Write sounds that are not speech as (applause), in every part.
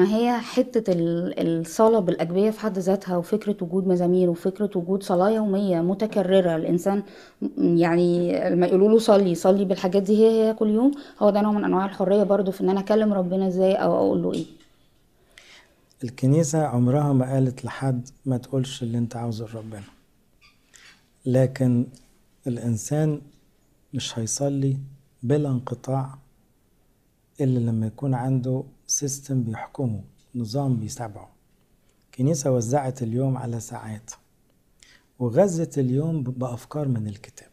ما هي حتة الصلاة بالأجبية في حد ذاتها وفكرة وجود مزامير وفكرة وجود صلاة يومية متكررة الإنسان يعني لما يقولوا له صلي صلي بالحاجات دي هي هي كل يوم هو ده نوع من أنواع الحرية برضو في إن أنا أكلم ربنا إزاي أو أقول له إيه الكنيسة عمرها ما قالت لحد ما تقولش اللي أنت عاوزه لربنا لكن الإنسان مش هيصلي بلا انقطاع إلا لما يكون عنده سيستم بيحكمه نظام بيتابعه كنيسة وزعت اليوم على ساعات وغذت اليوم بأفكار من الكتاب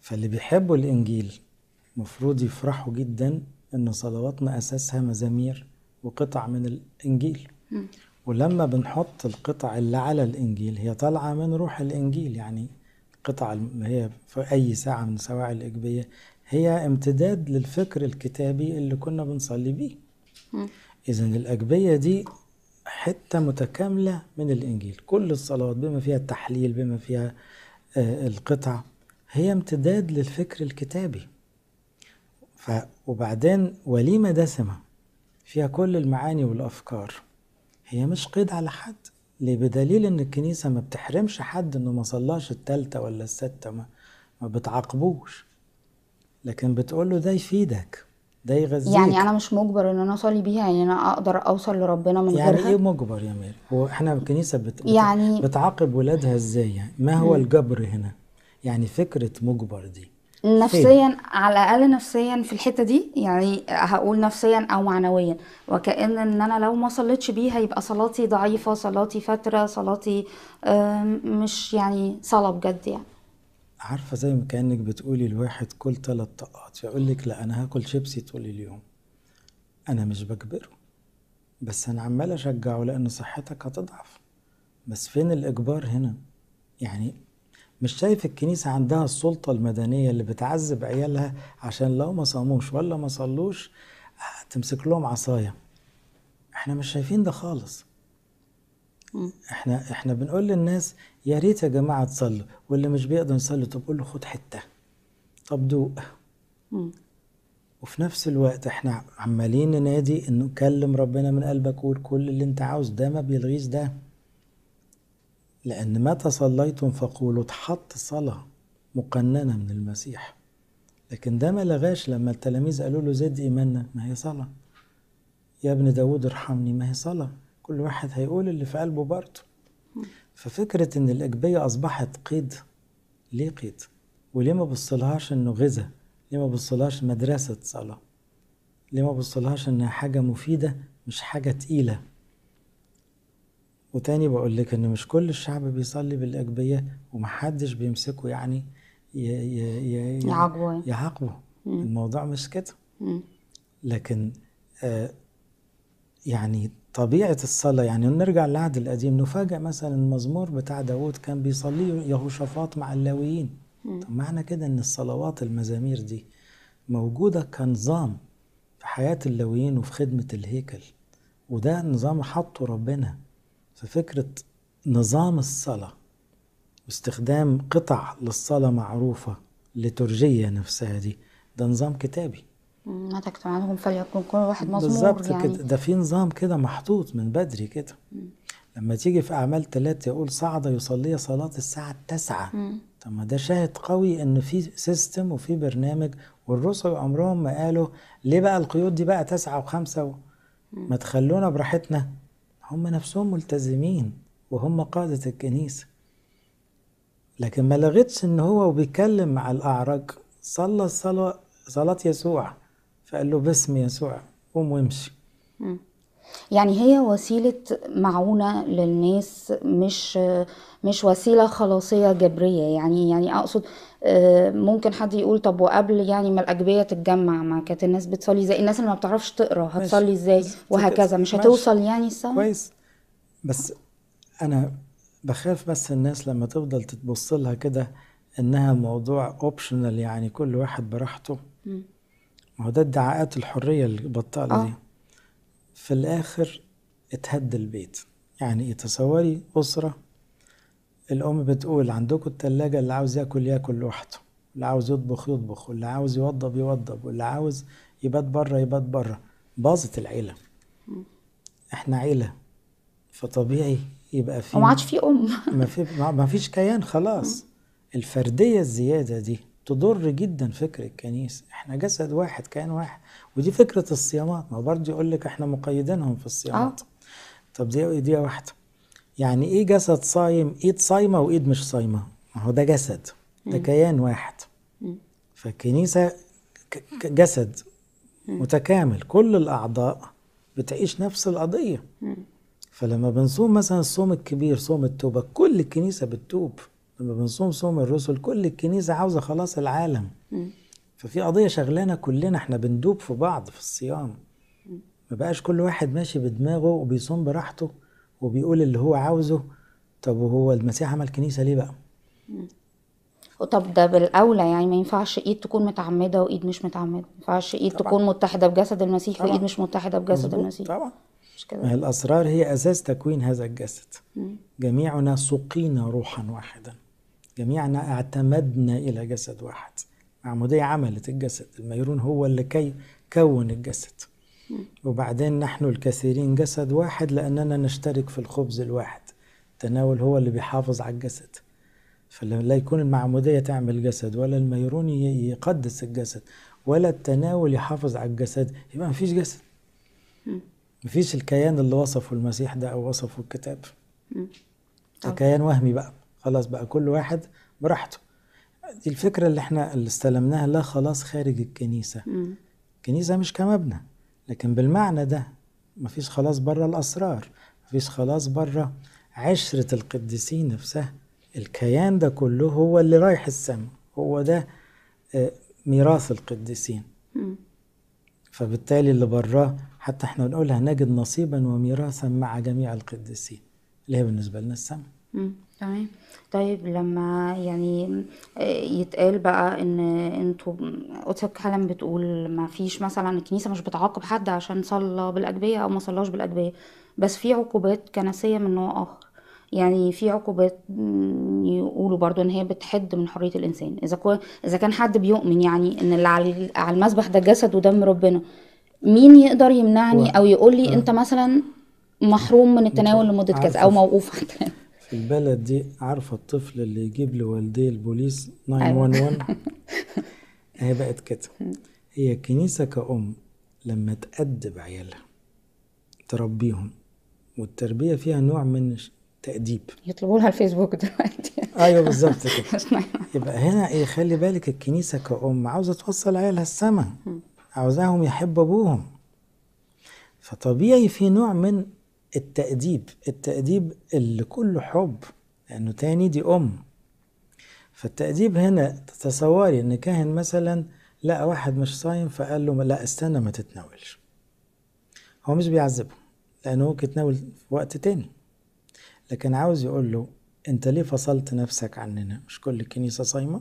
فاللي بيحبوا الإنجيل مفروض يفرحوا جدا إن صلواتنا أساسها مزامير وقطع من الإنجيل ولما بنحط القطع اللي على الإنجيل هي طالعة من روح الإنجيل يعني القطع اللي هي في أي ساعة من سواع الإجبية هي امتداد للفكر الكتابي اللي كنا بنصلي بيه إذا الأجبية دي حتة متكاملة من الإنجيل كل الصلوات بما فيها التحليل بما فيها آه، القطع هي امتداد للفكر الكتابي ف وبعدين وليمة دسمة فيها كل المعاني والأفكار هي مش قيد على حد ليه بدليل ان الكنيسة ما بتحرمش حد انه ما صلاش التالتة ولا الستة ما, ما بتعاقبوش لكن بتقول له ده يفيدك ده يغذيك يعني انا مش مجبر ان انا اصلي بيها يعني انا اقدر اوصل لربنا من يعني غيرها يعني ايه مجبر يا ميري هو احنا الكنيسه بت... يعني بتعاقب ولادها ازاي يعني ما هو م. الجبر هنا يعني فكره مجبر دي نفسيا فين؟ على الاقل نفسيا في الحته دي يعني هقول نفسيا او معنويا وكان ان انا لو ما صليتش بيها يبقى صلاتي ضعيفه صلاتي فتره صلاتي مش يعني صلاه بجد يعني عارفه زي ما كانك بتقولي لواحد كل ثلاث طقات يقول لك لا انا هاكل شيبسي طول اليوم انا مش بجبره بس انا عمال اشجعه لان صحتك هتضعف بس فين الاجبار هنا يعني مش شايف الكنيسة عندها السلطة المدنية اللي بتعذب عيالها عشان لو ما صاموش ولا ما صلوش آه، تمسك لهم عصاية احنا مش شايفين ده خالص احنا احنا بنقول للناس يا ريت يا جماعه تصلوا واللي مش بيقدر يصلي طب قول له خد حته طب دوق وفي نفس الوقت احنا عمالين ننادي انه كلم ربنا من قلبك وقول كل اللي انت عاوز ده ما بيلغيش ده لان متى صليتم فقولوا اتحط صلاه مقننه من المسيح لكن ده ما لغاش لما التلاميذ قالوا له زد ايماننا ما هي صلاه يا ابن داود ارحمني ما هي صلاه كل واحد هيقول اللي في قلبه برضه ففكرة إن الإجبية أصبحت قيد ليه قيد؟ وليه ما بصلهاش إنه غذاء؟ ليه ما بصلهاش مدرسة صلاة؟ ليه ما بصلهاش إنها حاجة مفيدة مش حاجة تقيلة؟ وتاني بقول لك إن مش كل الشعب بيصلي بالإجبية ومحدش بيمسكه يعني يعاقبه يعاقبه الموضوع مش كده لكن آه يعني طبيعة الصلاة يعني نرجع للعهد القديم نفاجأ مثلا المزمور بتاع داوود كان بيصلي يهوشافاط مع اللاويين طب معنى كده ان الصلوات المزامير دي موجودة كنظام في حياة اللاويين وفي خدمة الهيكل وده نظام حطه ربنا ففكرة نظام الصلاة واستخدام قطع للصلاة معروفة لترجية نفسها دي ده نظام كتابي ما تكتم عنهم فليكن كل واحد مزمور بالظبط يعني. كده ده في نظام كده محطوط من بدري كده لما تيجي في أعمال ثلاثة يقول صعد يصلي صلاة الساعة التاسعة طب ما ده شاهد قوي إن في سيستم وفي برنامج والرسل عمرهم ما قالوا ليه بقى القيود دي بقى تسعة وخمسة و... ما تخلونا براحتنا هم نفسهم ملتزمين وهم قادة الكنيسة لكن ما لغتش إن هو وبيتكلم مع الأعرج صلى الصلاة صلاة يسوع فقال له باسم يسوع قوم وامشي يعني هي وسيلة معونة للناس مش مش وسيلة خلاصية جبرية يعني يعني أقصد آه، ممكن حد يقول طب وقبل يعني ما الأجبية تتجمع ما كانت الناس بتصلي زي الناس اللي ما بتعرفش تقرا هتصلي ازاي وهكذا مش هتوصل يعني السنة كويس بس أنا بخاف بس الناس لما تفضل تتبص لها كده إنها موضوع أوبشنال يعني كل واحد براحته ما هو ده ادعاءات الحرية البطالة آه. دي في الآخر اتهد البيت يعني ايه تصوري أسرة الأم بتقول عندكم الثلاجه اللي عاوز ياكل ياكل لوحده اللي عاوز يطبخ يطبخ واللي عاوز يوضب يوضب واللي عاوز يبات بره يبات بره باظت العيلة احنا عيلة فطبيعي يبقى في وما عادش في ام ما فيش كيان خلاص الفرديه الزياده دي تضر جدا فكر الكنيسة احنا جسد واحد كان واحد ودي فكرة الصيامات ما برضه يقول لك احنا مقيدينهم في الصيامات آه. طب دي دي واحدة يعني ايه جسد صايم ايد صايمة وايد مش صايمة ما هو ده جسد ده كيان واحد فالكنيسة جسد متكامل كل الأعضاء بتعيش نفس القضية فلما بنصوم مثلا الصوم الكبير صوم التوبة كل الكنيسة بتتوب لما بنصوم صوم الرسل كل الكنيسة عاوزة خلاص العالم ففي قضية شغلانة كلنا احنا بندوب في بعض في الصيام ما بقاش كل واحد ماشي بدماغه وبيصوم براحته وبيقول اللي هو عاوزه طب وهو المسيح عمل كنيسة ليه بقى؟ وطب طب ده بالاولى يعني ما ينفعش ايد تكون متعمده وايد مش متعمده ما ينفعش ايد طبعا. تكون متحده بجسد المسيح طبعا. وايد مش متحده بجسد مزبوط. المسيح طبعا مش كده الاسرار هي اساس تكوين هذا الجسد م. جميعنا سقينا روحا واحدا جميعنا اعتمدنا الى جسد واحد العمودية عملت الجسد الميرون هو اللي كي كون الجسد وبعدين نحن الكثيرين جسد واحد لأننا نشترك في الخبز الواحد التناول هو اللي بيحافظ على الجسد فلا يكون المعمودية تعمل جسد ولا الميرون يقدس الجسد ولا التناول يحافظ على الجسد يبقى مفيش جسد مفيش الكيان اللي وصفه المسيح ده أو وصفه الكتاب كيان وهمي بقى خلاص بقى كل واحد براحته دي الفكرة اللي احنا اللي استلمناها لا خلاص خارج الكنيسة مم. الكنيسة مش كمبنى لكن بالمعنى ده مفيش خلاص بره الأسرار مفيش خلاص بره عشرة القديسين نفسها الكيان ده كله هو اللي رايح السماء هو ده آه، ميراث القديسين فبالتالي اللي براه حتى احنا بنقولها نجد نصيبا وميراثا مع جميع القديسين اللي هي بالنسبة لنا السماء إمم، تمام. طيب لمّا يعني آه، يتقال بقى إن أنتم أوضتك حالًا بتقول ما فيش مثلًا الكنيسة مش بتعاقب حد عشان صلّى بالأجبية أو ما صلاش بالأجبية، بس في عقوبات كنسية من نوع آخر، يعني في عقوبات يقولوا برضو إن هي بتحِد من حرية الإنسان، إذا كو إذا كان حد بيؤمن يعني إن اللي على المسبح المذبح ده جسد ودم ربنا، مين يقدر يمنعني أو يقول لي آه. أنت مثلًا محروم من التناول لمدة كذا أو موقوف على التناول؟ في البلد دي عارفه الطفل اللي يجيب لوالديه البوليس 911 أيوة. (laughs) هي بقت كده هي الكنيسه كأم لما تأدب عيالها تربيهم والتربيه فيها نوع من تأديب يطلبوا لها الفيسبوك دلوقتي ايوه بالظبط كده (laughs) أيوة. يبقى هنا ايه خلي بالك الكنيسه كأم عاوزه توصل عيالها السما عاوزاهم يحبوا ابوهم فطبيعي في نوع من التأديب التأديب اللي كله حب لأنه تاني دي أم فالتأديب هنا تتصوري إن كاهن مثلا لقى واحد مش صايم فقال له لا استنى ما تتناولش هو مش بيعذبه لأنه ممكن يتناول في وقت تاني لكن عاوز يقول له أنت ليه فصلت نفسك عننا مش كل الكنيسة صايمة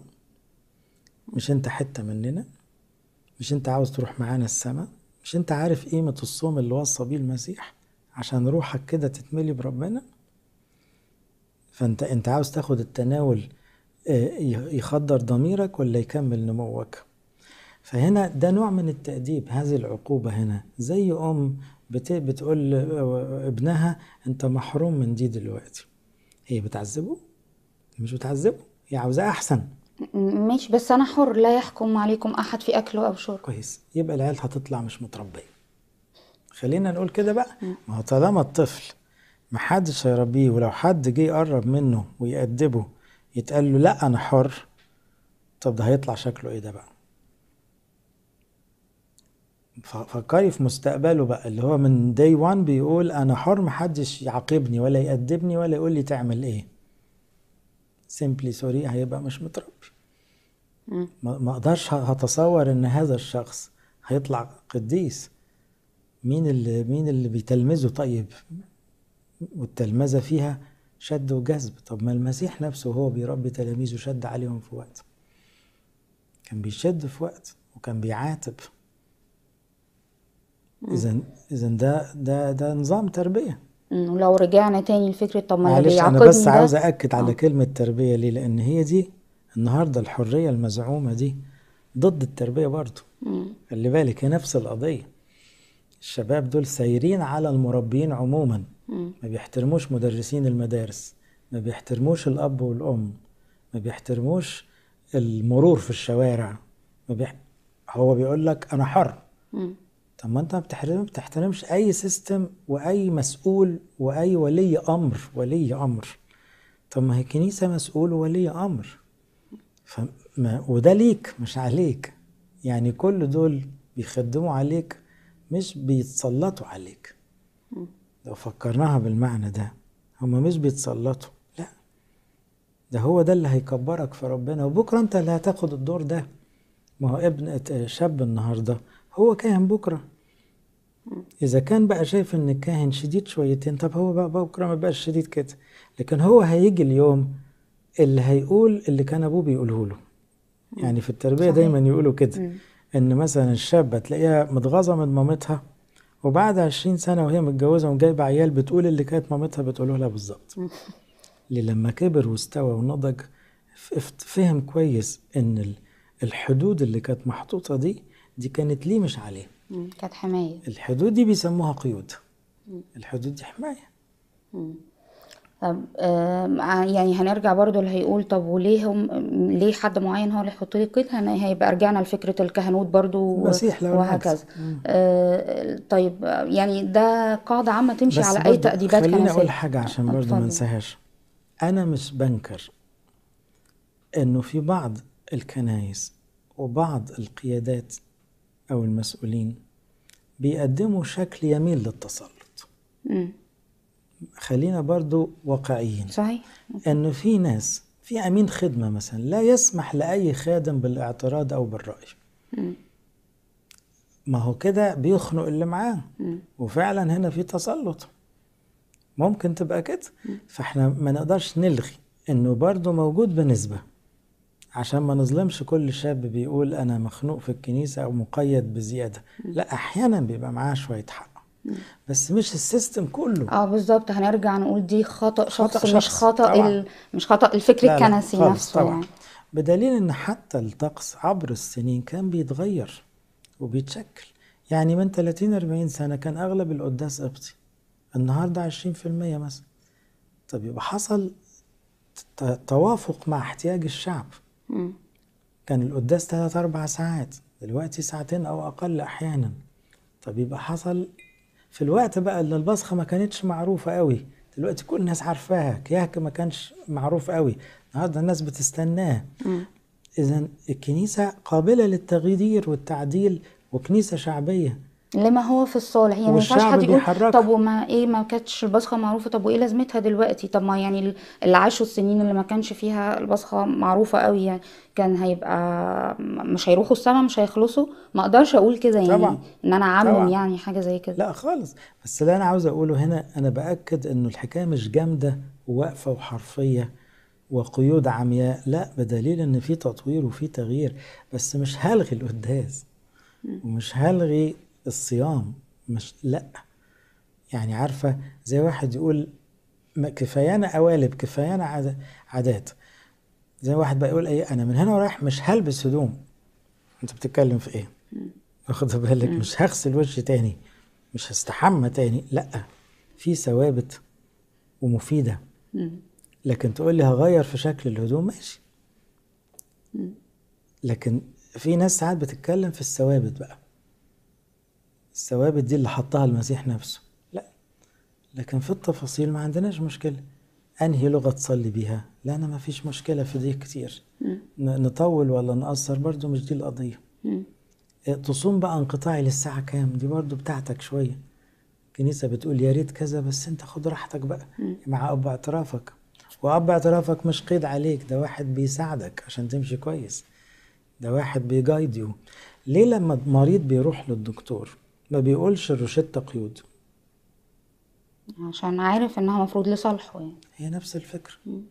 مش أنت حتة مننا مش أنت عاوز تروح معانا السماء مش أنت عارف قيمة الصوم اللي وصى بيه المسيح عشان روحك كده تتملي بربنا فانت انت عاوز تاخد التناول آه، يخدر ضميرك ولا يكمل نموك فهنا ده نوع من التأديب هذه العقوبة هنا زي أم بتقول ابنها أنت محروم من دي دلوقتي هي بتعذبه؟ مش بتعذبه هي عاوزاه أحسن مش بس أنا حر لا يحكم عليكم أحد في أكله أو شرب كويس يبقى العيال هتطلع مش متربية خلينا نقول كده بقى ما هو طالما الطفل ما حدش هيربيه ولو حد جه يقرب منه ويأدبه يتقال له لا انا حر طب ده هيطلع شكله ايه ده بقى فكري في مستقبله بقى اللي هو من داي وان بيقول انا حر محدش يعاقبني ولا يأدبني ولا يقول لي تعمل ايه سيمبلي سوري هيبقى مش متربي ما اقدرش هتصور ان هذا الشخص هيطلع قديس مين اللي مين اللي بيتلمذه طيب والتلمذه فيها شد وجذب طب ما المسيح نفسه هو بيربي تلاميذه شد عليهم في وقت كان بيشد في وقت وكان بيعاتب اذا اذا ده ده ده نظام تربيه ولو رجعنا تاني لفكره طب ما معلش انا بس عاوز اكد على آه. كلمه تربيه ليه لان هي دي النهارده الحريه المزعومه دي ضد التربيه برضه خلي بالك هي نفس القضيه الشباب دول سايرين على المربين عموما م. ما بيحترموش مدرسين المدارس ما بيحترموش الأب والأم ما بيحترموش المرور في الشوارع ما بيح... هو بيقول لك أنا حر طب ما أنت ما بتحترم بتحترمش أي سيستم وأي مسؤول وأي ولي أمر ولي أمر طب ما هي الكنيسة مسؤول وولي أمر فما وده ليك مش عليك يعني كل دول بيخدموا عليك مش بيتسلطوا عليك لو فكرناها بالمعنى ده هم مش بيتسلطوا لا ده هو ده اللي هيكبرك في ربنا وبكره انت اللي هتاخد الدور ده ما هو ابن آه، شاب النهارده هو كاهن بكره اذا كان بقى شايف ان الكاهن شديد شويتين طب هو بقى بكره ما بقاش شديد كده لكن هو هيجي اليوم اللي هيقول اللي كان ابوه بيقوله له يعني في التربيه دايما يقولوا كده ان مثلا الشابه تلاقيها متغاظه من مامتها وبعد 20 سنه وهي متجوزه وجايبه عيال بتقول اللي كانت مامتها بتقوله لها بالظبط (laughs) اللي لما كبر واستوى ونضج فهم كويس ان الحدود اللي كانت محطوطه دي دي كانت ليه مش عليه كانت حمايه الحدود دي بيسموها قيود الحدود دي حمايه طب يعني هنرجع برضو اللي هيقول طب وليه هم ليه حد معين هو اللي يحط لي القيد هيبقى رجعنا لفكره الكهنوت برضو المسيح لو وهكذا آه طيب يعني ده قاعده عامه تمشي على اي تاديبات كنسيه خليني اقول حاجه عشان برضو ما انساهاش انا مش بنكر انه في بعض الكنايس وبعض القيادات او المسؤولين بيقدموا شكل يميل للتسلط م. خلينا برضو واقعيين صحيح انه في ناس في امين خدمه مثلا لا يسمح لاي خادم بالاعتراض او بالراي م. ما هو كده بيخنق اللي معاه وفعلا هنا في تسلط ممكن تبقى كده فاحنا ما نقدرش نلغي انه برضه موجود بنسبه عشان ما نظلمش كل شاب بيقول انا مخنوق في الكنيسه او مقيد بزياده لا احيانا بيبقى معاه شويه حق بس مش السيستم كله اه بالظبط هنرجع نقول دي خطا شخص, خطأ شخص مش خطا ال... مش خطا الفكر الكنسي نفسه طبعا. يعني بدليل ان حتى الطقس عبر السنين كان بيتغير وبيتشكل يعني من 30 40 سنه كان اغلب القداس قبطي النهارده 20% مثلا طب يبقى حصل توافق مع احتياج الشعب م. كان القداس 3 4 ساعات دلوقتي ساعتين او اقل احيانا طب يبقى حصل في الوقت بقى اللي البصخه ما كانتش معروفه قوي دلوقتي كل الناس عارفاها كيهك ما كانش معروف قوي النهارده الناس بتستناه اذا الكنيسه قابله للتغيير والتعديل وكنيسه شعبيه لما هو في الصالح يعني ما ينفعش حد يقول طب وما ايه ما كانتش البصخه معروفه طب وايه لازمتها دلوقتي طب ما يعني اللي عاشوا السنين اللي ما كانش فيها البصخه معروفه قوي يعني كان هيبقى مش هيروحوا السما مش هيخلصوا ما اقدرش اقول كده يعني طبعا. ان انا اعمم يعني حاجه زي كده لا خالص بس اللي انا عاوز اقوله هنا انا باكد انه الحكايه مش جامده وواقفه وحرفيه وقيود عمياء لا بدليل ان في تطوير وفي تغيير بس مش هلغي القداس ومش هلغي الصيام مش لا يعني عارفة زي واحد يقول كفايانا قوالب كفايانا عادات زي واحد بقى يقول ايه انا من هنا ورايح مش هلبس هدوم انت بتتكلم في ايه واخد بالك مش هغسل وشي تاني مش هستحمى تاني لا في ثوابت ومفيده لكن تقول لي هغير في شكل الهدوم ماشي لكن في ناس ساعات بتتكلم في الثوابت بقى الثوابت دي اللي حطها المسيح نفسه لا لكن في التفاصيل ما عندناش مشكلة أنهي لغة تصلي بيها لا أنا ما فيش مشكلة في دي كتير نطول ولا نقصر برضو مش دي القضية آه، تصوم بقى انقطاعي للساعة كام دي برضو بتاعتك شوية الكنيسة بتقول يا ريت كذا بس انت خد راحتك بقى مع أب اعترافك وأب اعترافك مش قيد عليك ده واحد بيساعدك عشان تمشي كويس ده واحد بيجايد يو ليه لما مريض بيروح للدكتور ما بيقولش الروشتة قيود عشان عارف انها مفروض لصالحه يعني هي نفس الفكرة مم.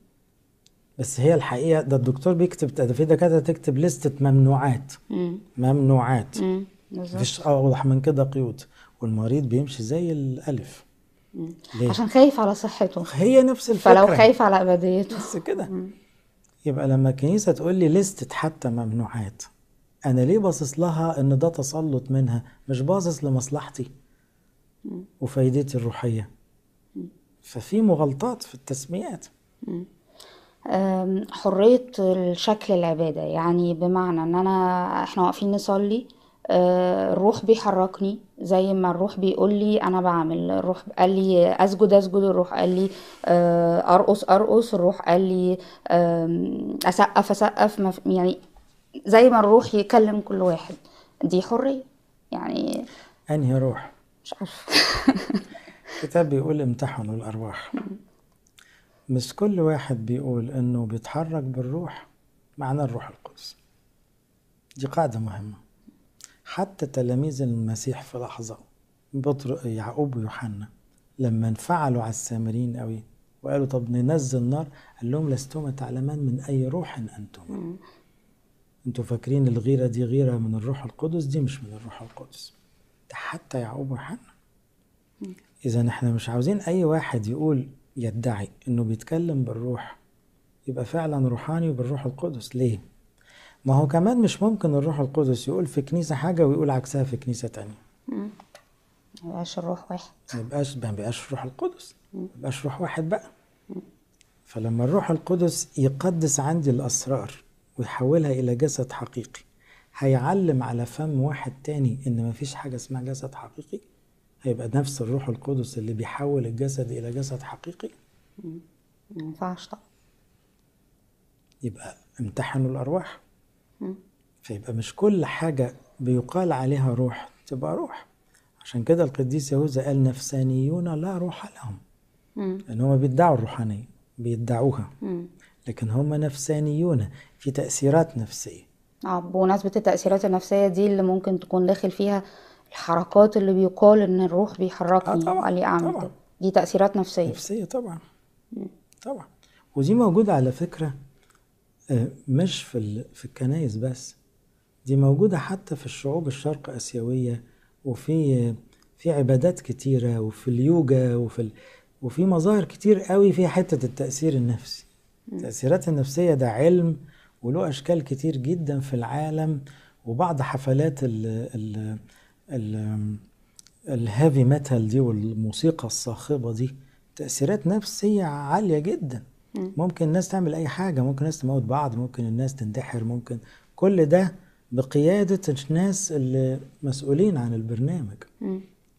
بس هي الحقيقة ده الدكتور بيكتب ده في دكاترة تكتب لستة ممنوعات مم. ممنوعات مم. مفيش أوضح من كده قيود والمريض بيمشي زي الألف ليه؟ عشان خايف على صحته هي نفس الفكرة فلو خايف على أبديته بس كده يبقى لما الكنيسة تقول لي لستة حتى ممنوعات انا ليه باصص لها ان ده تسلط منها مش باصص لمصلحتي وفايدتي الروحيه ففي مغالطات في التسميات حرية الشكل العبادة يعني بمعنى ان انا احنا واقفين نصلي أه، الروح بيحركني زي ما الروح بيقول لي انا بعمل الروح قال لي اسجد اسجد الروح قال لي أه، ارقص ارقص الروح قال لي اسقف اسقف يعني زي ما الروح يكلم كل واحد دي حريه يعني انهي روح مش عارفه الكتاب (laughs) بيقول امتحنوا الارواح مش كل واحد بيقول انه بيتحرك بالروح معناه الروح القدس دي قاعده مهمه حتى تلاميذ المسيح في لحظه بطر يعقوب ويوحنا لما انفعلوا على السامرين قوي وقالوا طب ننزل نار قال لهم لستم تعلمان من اي روح انتم انتوا فاكرين الغيرة دي غيرة من الروح القدس دي مش من الروح القدس ده حتى يعقوب وحنا إذا احنا مش عاوزين أي واحد يقول يدعي إنه بيتكلم بالروح يبقى فعلا روحاني وبالروح القدس ليه؟ ما هو كمان مش ممكن الروح القدس يقول في كنيسة حاجة ويقول عكسها في كنيسة تانية ما يبقاش الروح واحد ما يبقاش ما يبقاش روح القدس ما يبقاش روح واحد بقى فلما الروح القدس يقدس عندي الأسرار ويحولها إلى جسد حقيقي هيعلم على فم واحد تاني إن مفيش حاجة اسمها جسد حقيقي هيبقى نفس الروح القدس اللي بيحول الجسد إلى جسد حقيقي ما ينفعش طبعا يبقى امتحنوا الأرواح مم. فيبقى مش كل حاجة بيقال عليها روح تبقى روح عشان كده القديس يهوذا قال نفسانيون لا روح لهم مم. ان هم بيدعوا الروحانيه بيدعوها مم. لكن هم نفسانيون في تأثيرات نفسية نعم، بمناسبة التأثيرات النفسية دي اللي ممكن تكون داخل فيها الحركات اللي بيقال إن الروح بيحركني آه طبعا أعمل طبعا. دي تأثيرات نفسية نفسية طبعا م. طبعا ودي موجودة على فكرة آه، مش في في الكنايس بس دي موجودة حتى في الشعوب الشرق آسيوية وفي في عبادات كتيرة وفي اليوجا وفي وفي مظاهر كتير قوي فيها حتة التأثير النفسي التأثيرات النفسية ده علم وله أشكال كتير جدا في العالم وبعض حفلات ال ال ال الهافي ميتال دي والموسيقى الصاخبة دي تأثيرات نفسية عالية جدا ممكن الناس تعمل أي حاجة ممكن الناس تموت بعض ممكن الناس تنتحر ممكن كل ده بقيادة الناس اللي مسؤولين عن البرنامج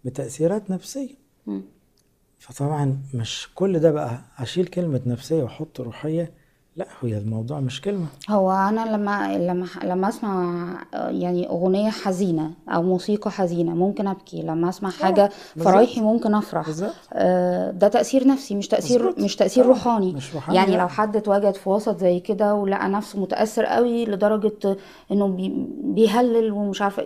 بتأثيرات نفسية فطبعا مش كل ده بقى اشيل كلمه نفسيه واحط روحيه لا هو الموضوع مش كلمة هو أنا لما لما لما أسمع يعني أغنية حزينة أو موسيقى حزينة ممكن أبكي لما أسمع آه، حاجة فرايحي ممكن أفرح آه ده تأثير نفسي مش تأثير بزبط. مش تأثير آه، روحاني مش روحاني يعني لو حد اتواجد في وسط زي كده ولقى نفسه متأثر قوي لدرجة إنه بيهلل ومش عارفة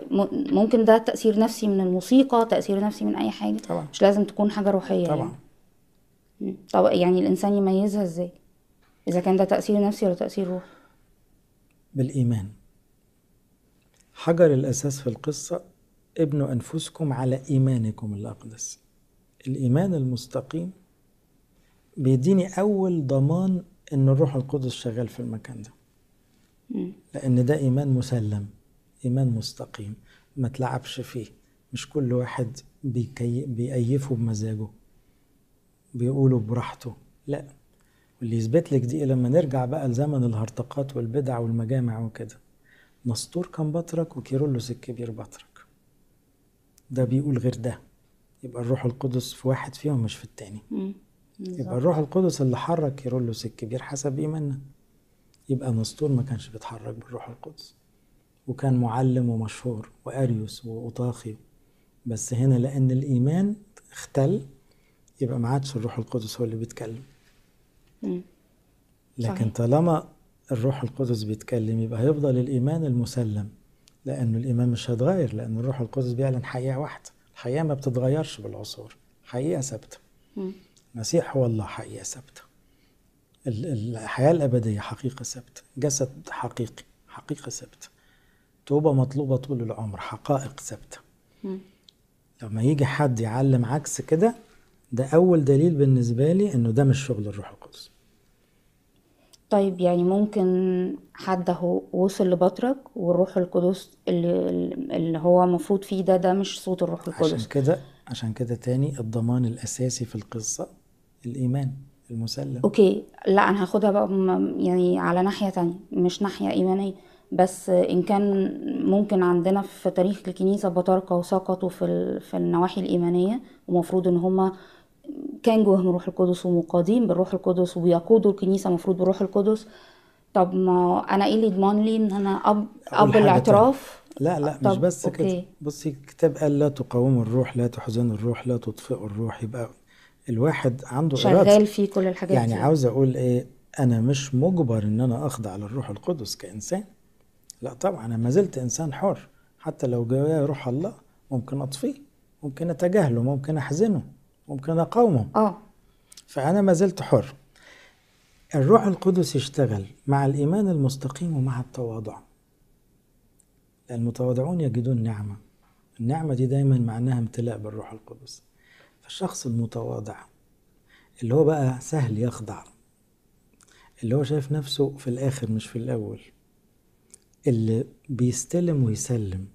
ممكن ده تأثير نفسي من الموسيقى تأثير نفسي من أي حاجة طبعا. مش لازم تكون حاجة روحية طبعا يعني. طب يعني الإنسان يميزها إزاي؟ إذا كان ده تأثير نفسي ولا تأثير روحي بالإيمان حجر الأساس في القصة ابنوا أنفسكم على إيمانكم الأقدس الإيمان المستقيم بيديني أول ضمان إن الروح القدس شغال في المكان ده لأن ده إيمان مسلم إيمان مستقيم ما تلعبش فيه مش كل واحد بيكي... بيأيفه بمزاجه بيقوله براحته لا واللي يثبت لك دي لما نرجع بقى لزمن الهرطقات والبدع والمجامع وكده نسطور كان بطرك وكيرولوس الكبير بطرك ده بيقول غير ده يبقى الروح القدس في واحد فيهم مش في التاني يبقى الروح القدس اللي حرك كيرولوس الكبير حسب ايماننا يبقى نسطور ما كانش بيتحرك بالروح القدس وكان معلم ومشهور واريوس واطاخي بس هنا لان الايمان اختل يبقى ما عادش الروح القدس هو اللي بيتكلم لكن طالما الروح القدس بيتكلم يبقى هيفضل الإيمان المسلم لأنه الإيمان مش هيتغير لأن الروح القدس بيعلن حقيقة واحدة الحقيقة ما بتتغيرش بالعصور حقيقة ثابتة المسيح هو الله حقيقة ثابتة الحياة الأبدية حقيقة ثابتة جسد حقيقي حقيقة ثابتة توبة مطلوبة طول العمر حقائق ثابتة لما يجي حد يعلم عكس كده ده أول دليل بالنسبة لي إنه ده مش شغل الروح القدس طيب يعني ممكن حد هو وصل لبطرك والروح القدس اللي, اللي هو مفروض فيه ده ده مش صوت الروح القدس عشان كده عشان كده تاني الضمان الأساسي في القصة الإيمان المسلم أوكي لا أنا هاخدها بقى يعني على ناحية تانية مش ناحية إيمانية بس إن كان ممكن عندنا في تاريخ الكنيسة بطارقة وسقطوا في, في النواحي الإيمانية ومفروض إن هما كان جواهم روح القدس ومقادين بالروح القدس وبيقودوا الكنيسه مفروض بالروح القدس طب ما انا ايه اللي يضمن لي ان انا اب اب الاعتراف لا لا مش بس كده بصي الكتاب قال لا تقاوموا الروح لا تحزنوا الروح لا تطفئوا الروح يبقى الواحد عنده شغال إرادة. فيه كل الحاجات يعني دي. عاوز اقول ايه انا مش مجبر ان انا اخضع للروح القدس كانسان لا طبعا انا ما زلت انسان حر حتى لو جوايا روح الله ممكن اطفيه ممكن اتجاهله ممكن احزنه ممكن اقاومه اه فانا ما زلت حر الروح القدس يشتغل مع الايمان المستقيم ومع التواضع المتواضعون يجدون نعمه النعمه دي دايما معناها امتلاء بالروح القدس فالشخص المتواضع اللي هو بقى سهل يخضع اللي هو شايف نفسه في الاخر مش في الاول اللي بيستلم ويسلم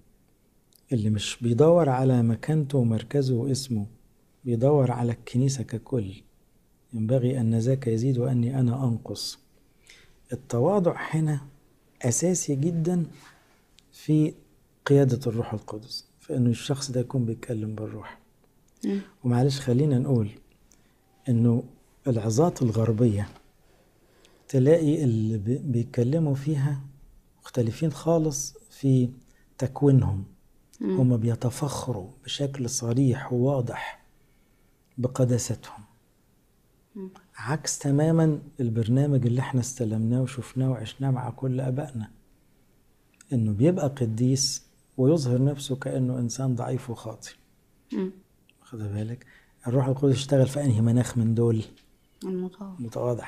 اللي مش بيدور على مكانته ومركزه واسمه بيدور على الكنيسة ككل ينبغي أن ذاك يزيد وأني أنا أنقص التواضع هنا أساسي جدا في قيادة الروح القدس فإنه الشخص ده يكون بيتكلم بالروح ومعلش خلينا نقول إنه العظات الغربية تلاقي اللي بيتكلموا فيها مختلفين خالص في تكوينهم هم بيتفخروا بشكل صريح وواضح بقداستهم عكس تماما البرنامج اللي احنا استلمناه وشفناه وعشناه مع كل ابائنا انه بيبقى قديس ويظهر نفسه كانه انسان ضعيف وخاطي خد بالك الروح القدس اشتغل في انهي مناخ من دول المتواضع متواضع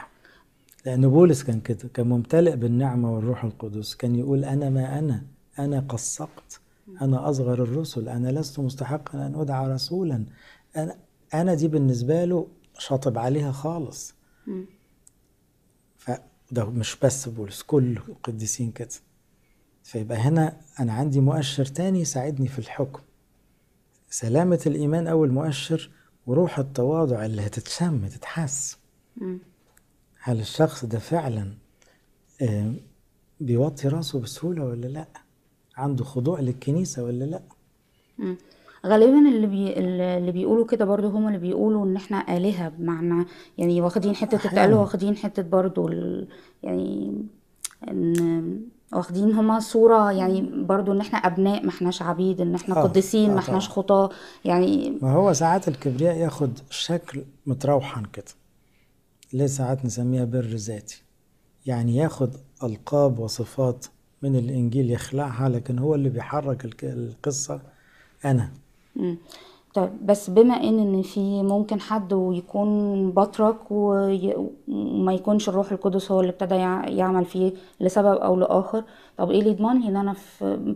لان بولس كان كده كان ممتلئ بالنعمه والروح القدس كان يقول انا ما انا انا قصقت انا اصغر الرسل انا لست مستحقا ان ادعى رسولا أنا انا دي بالنسبه له شاطب عليها خالص فده مش بس بولس كل القديسين كده فيبقى هنا انا عندي مؤشر تاني يساعدني في الحكم سلامة الإيمان أول مؤشر وروح التواضع اللي هتتشم تتحس هل الشخص ده فعلا آه، بيوطي راسه بسهولة ولا لأ عنده خضوع للكنيسة ولا لأ م. غالبا اللي بي... اللي بيقولوا كده برضو هم اللي بيقولوا ان احنا آلهة بمعنى يعني واخدين حتة التأله واخدين حتة برضو ال... يعني ان واخدين هما صورة يعني برضو ان احنا ابناء ما احناش عبيد ان احنا آه، قديسين آه ما احناش طبعا آه. خطاة يعني ما هو ساعات الكبرياء ياخد شكل متروحن كده ليه ساعات نسميها بر ذاتي يعني ياخد ألقاب وصفات من الإنجيل يخلعها لكن هو اللي بيحرك القصة أنا طيب بس بما ان ان في ممكن حد ويكون بطرك وما يكونش الروح القدس هو اللي ابتدى يعمل فيه لسبب او لاخر طب ايه اللي يضمن لي ان انا في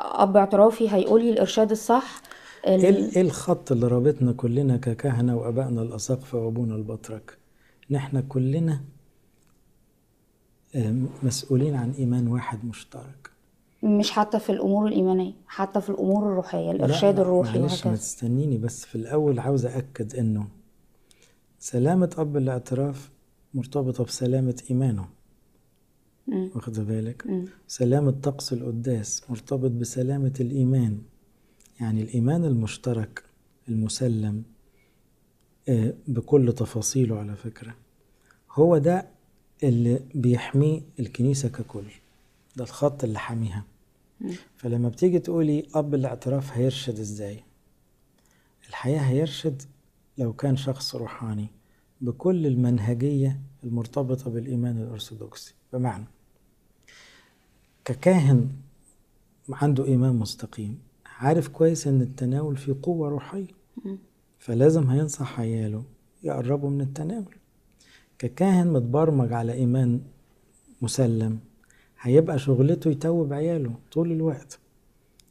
اب اعترافي هيقول لي الارشاد الصح إيه, ايه الخط اللي رابطنا كلنا ككهنه وابائنا الاساقفه وابونا البطرك ان احنا كلنا آه، مسؤولين عن ايمان واحد مشترك مش حتى في الامور الايمانيه حتى في الامور الروحيه الارشاد لا الروحي معلش ما تستنيني بس في الاول عاوز اكد انه سلامه اب الاعتراف مرتبطه بسلامه ايمانه واخد بالك سلامه طقس القداس مرتبط بسلامه الايمان يعني الايمان المشترك المسلم آه، بكل تفاصيله على فكره هو ده اللي بيحميه الكنيسه ككل ده الخط اللي حاميها فلما بتيجي تقولي اب الاعتراف هيرشد ازاي الحقيقه هيرشد لو كان شخص روحاني بكل المنهجيه المرتبطه بالايمان الارثوذكسي بمعنى ككاهن عنده ايمان مستقيم عارف كويس ان التناول فيه قوه روحيه فلازم هينصح عياله يقربوا من التناول ككاهن متبرمج على ايمان مسلم هيبقى شغلته يتوب عياله طول الوقت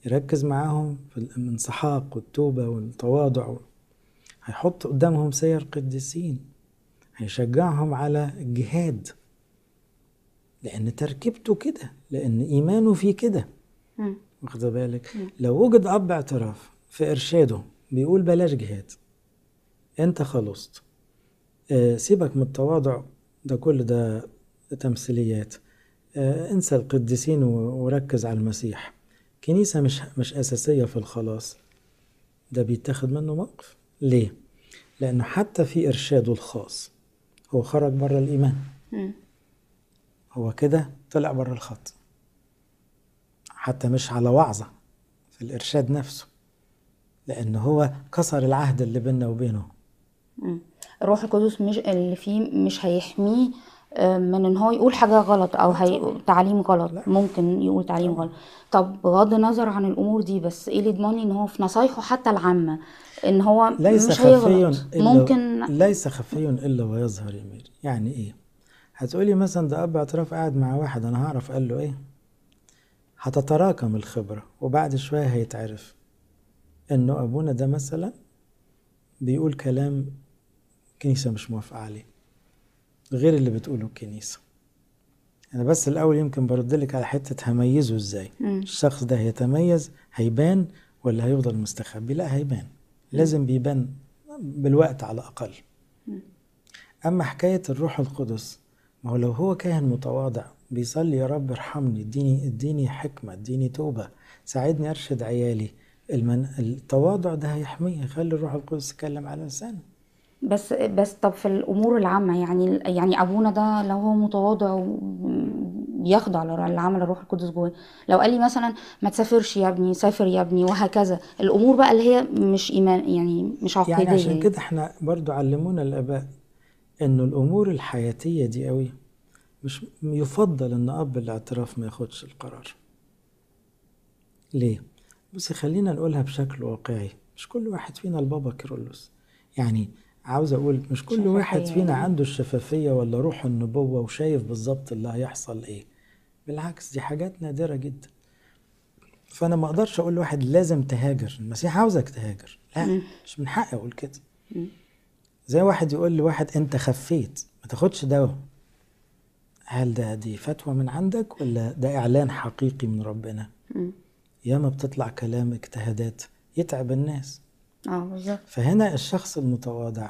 يركز معاهم في الانسحاق والتوبة والتواضع هيحط قدامهم سير قديسين هيشجعهم على الجهاد لأن تركيبته كده لأن إيمانه فيه كده واخد بالك لو وجد أب اعتراف في إرشاده بيقول بلاش جهاد أنت خلصت آه، سيبك من التواضع ده كل ده تمثيليات آه، انسى القديسين وركز على المسيح كنيسة مش, مش أساسية في الخلاص ده بيتاخد منه موقف ليه؟ لأنه حتى في إرشاده الخاص هو خرج بره الإيمان هو كده طلع بره الخط حتى مش على وعظة في الإرشاد نفسه لأن هو كسر العهد اللي بيننا وبينه الروح القدس مش اللي فيه مش هيحميه آه، من ان هو يقول حاجه غلط او هي تعليم غلط ممكن يقول تعليم غلط طب بغض النظر عن الامور دي بس ايه اللي يضمني ان هو في نصايحه حتى العامه ان هو ليس مش خفي ممكن ليس خفي الا ويظهر يا ميري يعني ايه هتقولي مثلا ده اب اعتراف قاعد مع واحد انا هعرف قال له ايه هتتراكم الخبره وبعد شويه هيتعرف انه ابونا ده مثلا بيقول كلام كنيسه مش موافقه عليه غير اللي بتقوله الكنيسة أنا بس الأول يمكن برد لك على حتة هميزه إزاي مم. الشخص ده هيتميز هيبان ولا هيفضل مستخبي لا هيبان لازم بيبان بالوقت على الأقل مم. أما حكاية الروح القدس ما هو لو هو كاهن متواضع بيصلي يا رب ارحمني اديني اديني حكمة اديني توبة ساعدني أرشد عيالي المن... التواضع ده هيحميه يخلي الروح القدس يتكلم على لسانه بس بس طب في الامور العامه يعني يعني ابونا ده لو هو متواضع وبيخضع للعمل الروح القدس جواه لو قال لي مثلا ما تسافرش يا ابني سافر يا ابني وهكذا الامور بقى اللي هي مش ايمان يعني مش يعني عقيديه يعني عشان كده احنا برضو علمونا الاباء انه الامور الحياتيه دي قوي مش يفضل ان اب الاعتراف ما ياخدش القرار ليه بس خلينا نقولها بشكل واقعي مش كل واحد فينا البابا كيرلس يعني عاوز اقول مش كل واحد إيه؟ فينا يعني. عنده الشفافيه ولا روح النبوه وشايف بالظبط اللي هيحصل ايه بالعكس دي حاجات نادره جدا فانا ما اقدرش اقول لواحد لازم تهاجر المسيح عاوزك تهاجر لا مش من حقي اقول كده زي واحد يقول لواحد انت خفيت ما تاخدش دواء هل ده دي فتوى من عندك ولا ده اعلان حقيقي من ربنا ياما بتطلع كلام اجتهادات يتعب الناس اه بالظبط فهنا الشخص المتواضع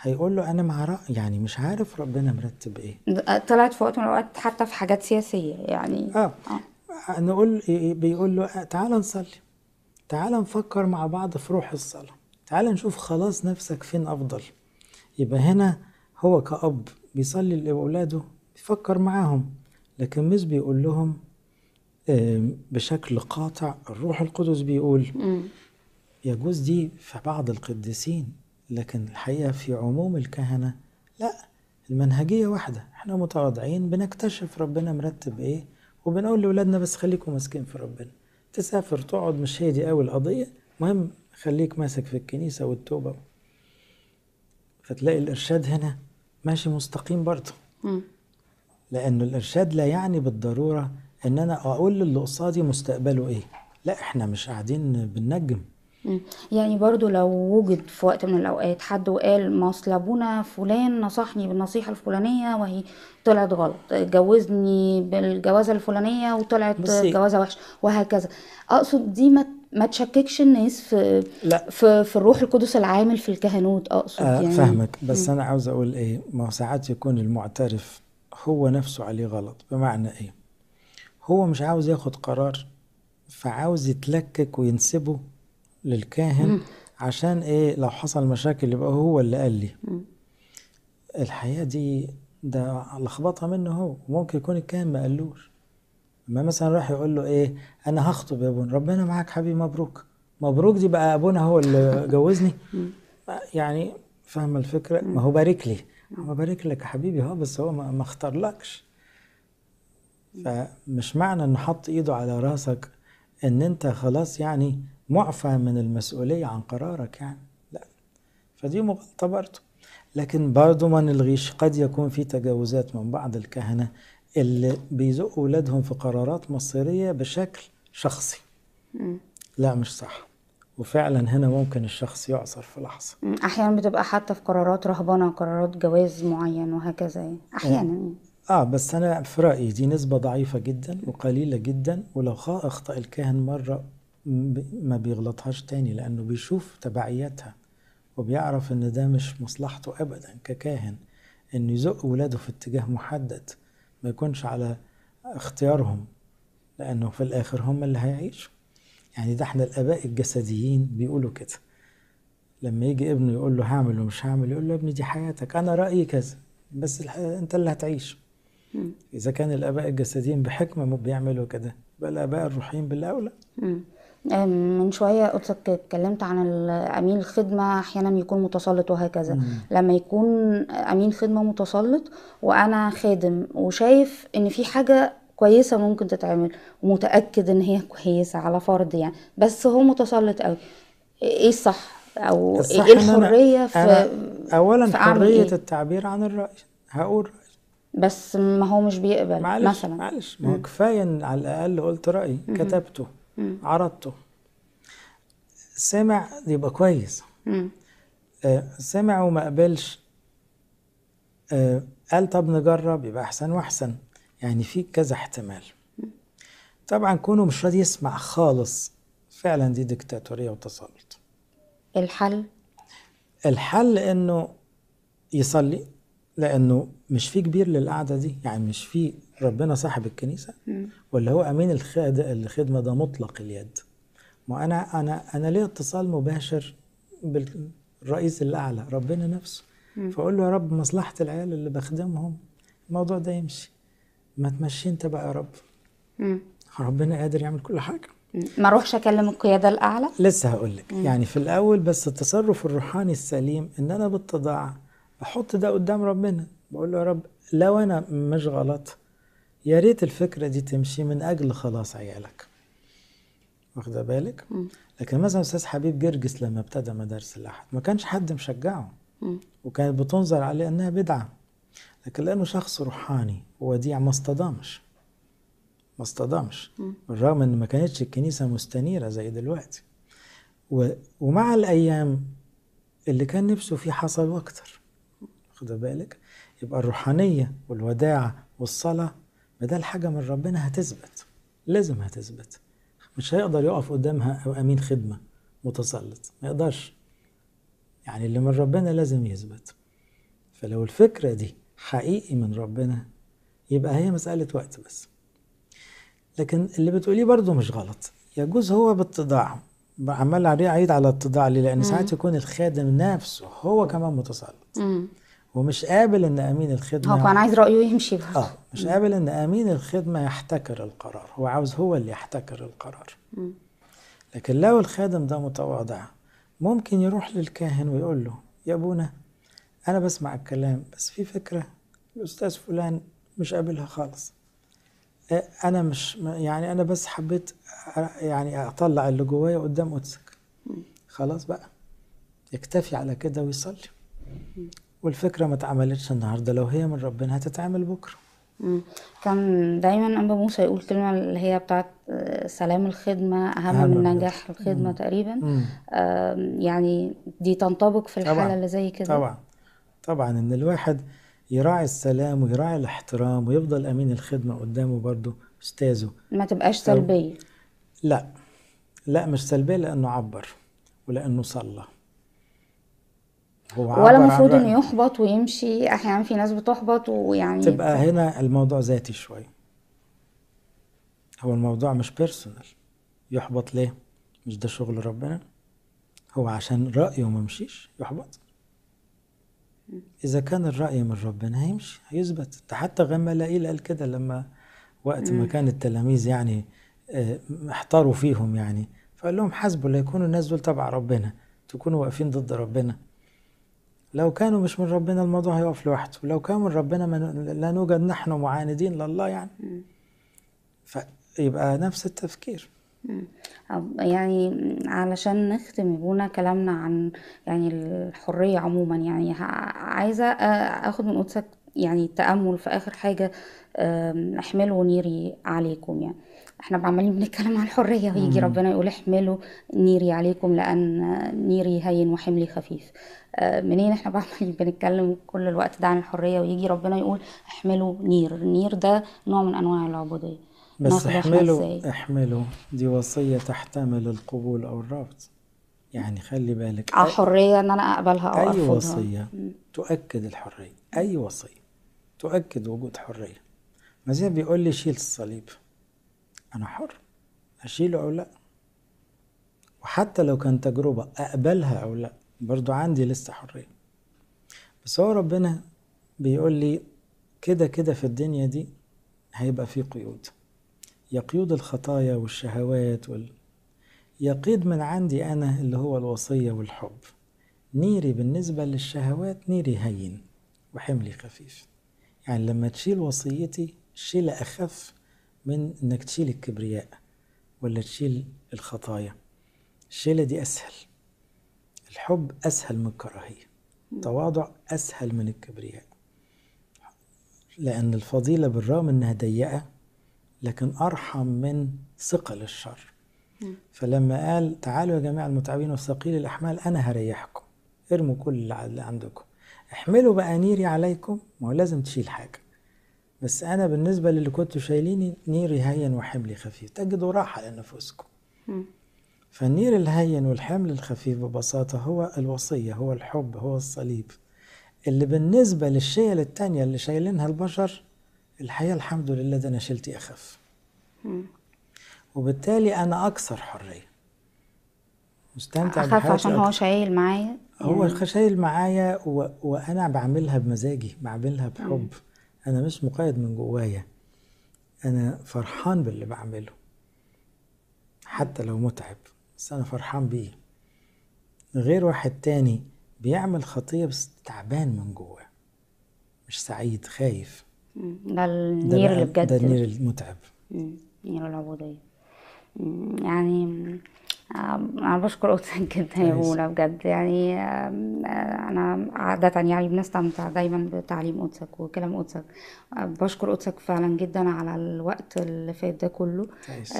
هيقول له انا مع رأ... يعني مش عارف ربنا مرتب ايه طلعت في وقت من الاوقات حتى في حاجات سياسيه يعني اه, آه. نقول بيقول له تعالى نصلي تعالى نفكر مع بعض في روح الصلاه تعالى نشوف خلاص نفسك فين افضل يبقى هنا هو كأب بيصلي لأولاده بيفكر معاهم لكن مش بيقول لهم بشكل قاطع الروح القدس بيقول يجوز دي في بعض القديسين لكن الحقيقة في عموم الكهنة لا المنهجية واحدة احنا متواضعين بنكتشف ربنا مرتب ايه وبنقول لأولادنا بس خليكم ماسكين في ربنا تسافر تقعد مش هي دي أول قضية المهم خليك ماسك في الكنيسة والتوبة فتلاقي الإرشاد هنا ماشي مستقيم برضه لأنه الإرشاد لا يعني بالضرورة إن أنا أقول للي قصادي مستقبله إيه لا إحنا مش قاعدين بننجم يعني برضو لو وجد في وقت من الأوقات حد وقال ما أصل أبونا فلان نصحني بالنصيحة الفلانية وهي طلعت غلط جوزني بالجوازة الفلانية وطلعت جوازة وحشة وهكذا أقصد دي ما ما تشككش الناس في لا. في, في الروح القدس العامل في الكهنوت أقصد آه يعني فاهمك بس م. أنا عاوز أقول إيه ما ساعات يكون المعترف هو نفسه عليه غلط بمعنى إيه هو مش عاوز ياخد قرار فعاوز يتلكك وينسبه للكاهن عشان ايه لو حصل مشاكل يبقى هو اللي قال لي الحياة دي ده لخبطها منه هو ممكن يكون الكاهن ما قالوش اما مثلا راح يقول له ايه انا هخطب يا ابونا ربنا معاك حبيبي مبروك مبروك دي بقى ابونا هو اللي جوزني يعني فاهمه الفكره ما هو بارك لي هو بارك لك يا حبيبي هو بس هو ما اختارلكش فمش معنى ان حط ايده على راسك ان انت خلاص يعني معفى من المسؤولية عن قرارك يعني لا فدي مغالطة برضه لكن برضه ما نلغيش قد يكون في تجاوزات من بعض الكهنة اللي بيزقوا أولادهم في قرارات مصيرية بشكل شخصي م. لا مش صح وفعلا هنا ممكن الشخص يعصر في لحظة أحيانا بتبقى حتى في قرارات رهبنة قرارات جواز معين وهكذا يعني. أحيانا يعني. آه،, اه بس انا في رايي دي نسبه ضعيفه جدا وقليله جدا ولو اخطا الكاهن مره ما بيغلطهاش تاني لأنه بيشوف تبعياتها وبيعرف إن ده مش مصلحته أبدا ككاهن انه يزق ولاده في اتجاه محدد ما يكونش على اختيارهم لأنه في الآخر هم اللي هيعيشوا يعني ده احنا الآباء الجسديين بيقولوا كده لما يجي ابنه يقول له هعمل ومش هعمل يقول له يا ابني دي حياتك أنا رأيي كذا بس أنت اللي هتعيش إذا كان الآباء الجسديين بحكمة بيعملوا كده يبقى الآباء الروحيين بالأولى من شوية قلتلك اتكلمت عن أمين الخدمة أحيانا يكون متسلط وهكذا مم. لما يكون أمين خدمة متسلط وأنا خادم وشايف إن في حاجة كويسة ممكن تتعمل ومتأكد إن هي كويسة على فرض يعني بس هو متسلط أوي إيه الصح أو إيه الصح إيه الحرية أنا في أنا أولا في حرية إيه؟ التعبير عن الرأي هقول رأي بس ما هو مش بيقبل معلش مثلا معلش ما هو كفاية على الأقل قلت رأيي كتبته مم. عرضته سمع يبقى كويس آه سمع وما قبلش آه قال طب نجرب يبقى احسن واحسن يعني في كذا احتمال طبعا كونه مش راضي يسمع خالص فعلا دي ديكتاتوريه وتسلط الحل الحل انه يصلي لانه مش في كبير للقعده دي يعني مش في ربنا صاحب الكنيسه ولا هو امين الخدمه ده مطلق اليد ما انا انا انا ليا اتصال مباشر بالرئيس الاعلى ربنا نفسه فاقول له يا رب مصلحه العيال اللي بخدمهم الموضوع ده يمشي ما تمشي انت بقى يا رب ربنا قادر يعمل كل حاجه ما اروحش اكلم القياده الاعلى لسه هقول لك يعني في الاول بس التصرف الروحاني السليم ان انا بالتضاع احط ده قدام ربنا بقول له يا رب لو انا مش غلط يا ريت الفكره دي تمشي من اجل خلاص عيالك واخده بالك لكن مثلا استاذ حبيب جرجس لما ابتدى مدارس الاحد ما كانش حد مشجعه وكانت بتنظر عليه انها بدعه لكن لانه شخص روحاني ووديع ما اصطدمش ما اصطدمش بالرغم ان ما كانتش الكنيسه مستنيره زي دلوقتي و... ومع الايام اللي كان نفسه فيه حصل واكتر واخد بالك يبقى الروحانية والوداعة والصلاة ما ده الحاجة من ربنا هتثبت لازم هتثبت مش هيقدر يقف قدامها أمين خدمة متسلط ما يقدرش يعني اللي من ربنا لازم يثبت فلو الفكرة دي حقيقي من ربنا يبقى هي مسألة وقت بس لكن اللي بتقوليه برضو مش غلط يجوز هو بالتضاع عمال عليه عيد على التضاع ليه لأن ساعات يكون الخادم نفسه هو كمان متسلط ومش قابل ان امين الخدمه هو كان عايز رايه يمشي بس. اه مش قابل ان امين الخدمه يحتكر القرار هو عاوز هو اللي يحتكر القرار لكن لو الخادم ده متواضع ممكن يروح للكاهن ويقول له يا ابونا انا بسمع الكلام بس في فكره الاستاذ فلان مش قابلها خالص انا مش يعني انا بس حبيت يعني اطلع اللي جوايا قدام قدسك خلاص بقى يكتفي على كده ويصلي والفكره ما اتعملتش النهارده لو هي من ربنا هتتعمل بكره كان دايما أبا موسى يقول كلمه اللي هي بتاعت آه، سلام الخدمه اهم, من نجاح الخدمه مم. تقريبا مم. يعني دي تنطبق في الحاله طبعًا. اللي زي كده طبعا طبعا ان الواحد يراعي السلام ويراعي الاحترام ويفضل امين الخدمه قدامه برضه استاذه ما تبقاش سلبيه لا لا مش سلبيه لانه عبر ولانه صلى هو ولا المفروض انه يحبط ويمشي احيانا في ناس بتحبط ويعني تبقى هنا الموضوع ذاتي شويه هو الموضوع مش بيرسونال يحبط ليه مش ده شغل ربنا هو عشان رأيه ما مشيش يحبط إذا كان الرأي من ربنا هيمشي هيثبت ده حتى غمالائيل قال كده لما وقت ما كان التلاميذ يعني آه، احتاروا فيهم يعني فقال لهم حسبوا لا يكونوا الناس دول تبع ربنا تكونوا واقفين ضد ربنا لو كانوا مش من ربنا الموضوع هيقف لوحده ولو كانوا من ربنا من لا نوجد نحن معاندين لله يعني فيبقى نفس التفكير يعني علشان نختم يبونا كلامنا عن يعني الحرية عموما يعني عايزة اخد من قدسك يعني تأمل في اخر حاجة احملوا نيري عليكم يعني احنا عمالين بنتكلم عن الحريه ويجي مم. ربنا يقول احملوا نيري عليكم لان نيري هين وحملي خفيف آه، منين احنا عمالين (laughs) بنتكلم كل الوقت ده عن الحريه ويجي ربنا يقول احملوا نير نير ده نوع من انواع العبوديه بس احملوا احملوا دي وصيه تحتمل القبول او الرفض يعني خلي بالك اه حريه ان انا اقبلها او اي وصيه تؤكد الحريه اي وصيه تؤكد وجود حريه مازال بيقول لي شيل الصليب أنا حر أشيله أو لأ وحتى لو كان تجربة أقبلها أو لأ برضو عندي لسه حرية بس هو ربنا بيقول لي كده كده في الدنيا دي هيبقى في قيود يا قيود الخطايا والشهوات وال... يقيد من عندي أنا اللي هو الوصية والحب نيري بالنسبة للشهوات نيري هين وحملي خفيف يعني لما تشيل وصيتي شيل أخف من انك تشيل الكبرياء ولا تشيل الخطايا الشيلة دي اسهل الحب اسهل من الكراهية التواضع اسهل من الكبرياء لان الفضيلة بالرغم انها ضيقة لكن ارحم من ثقل الشر فلما قال تعالوا يا جماعة المتعبين وثقيل الاحمال انا هريحكم ارموا كل اللي عندكم احملوا بقى نيري عليكم ما هو لازم تشيل حاجة بس أنا بالنسبة للي كنتوا شايليني نيري هين وحملي خفيف تجدوا راحة لنفوسكم فالنير الهين والحمل الخفيف ببساطة هو الوصية هو الحب هو الصليب اللي بالنسبة للشيل التانية اللي شايلينها البشر الحقيقة الحمد لله ده أنا شلتي أخف وبالتالي أنا أكثر حرية مستمتع أخف عشان هو شايل معايا هو شايل معايا و... وأنا بعملها بمزاجي بعملها بحب مم. أنا مش مقيد من جوايا أنا فرحان باللي بعمله حتى لو متعب بس أنا فرحان بيه غير واحد تاني بيعمل خطية بس تعبان من جواه مش سعيد خايف ده النير اللي بجد ده النير المتعب نير العبودية يعني أنا بشكر أوتسن (laughs) جدا يا بولا بجد يعني أنا عادة يعني بنستمتع دايما بتعليم قدسك وكلام قدسك بشكر قدسك فعلا جدا على الوقت اللي فات ده كله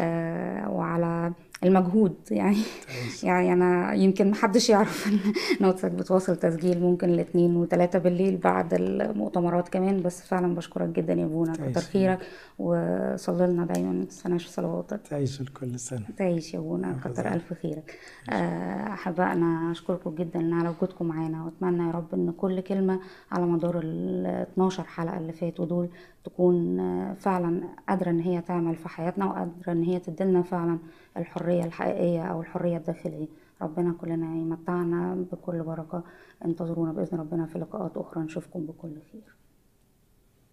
آه وعلى المجهود يعني (laughs) يعني انا يمكن محدش يعرف ان نوتسك بتواصل تسجيل ممكن الاثنين وثلاثة بالليل بعد المؤتمرات كمان بس فعلا بشكرك جدا يا ابونا كتر خيرك وصلي لنا دايما ما صلواتك تعيش الكل سنه تعيش يا ابونا كتر الف خيرك آه، احب انا اشكركم جدا على وجودكم معانا واتمنى يا رب ان كل كلمه على مدار ال 12 حلقه اللي فاتوا دول تكون آه، فعلا قادرة ان هي تعمل في حياتنا وقادرة ان هي تدلنا فعلا الحرية الحقيقية او الحرية الداخلية ربنا كلنا يمتعنا بكل بركة انتظرونا بإذن ربنا في لقاءات أخرى نشوفكم بكل خير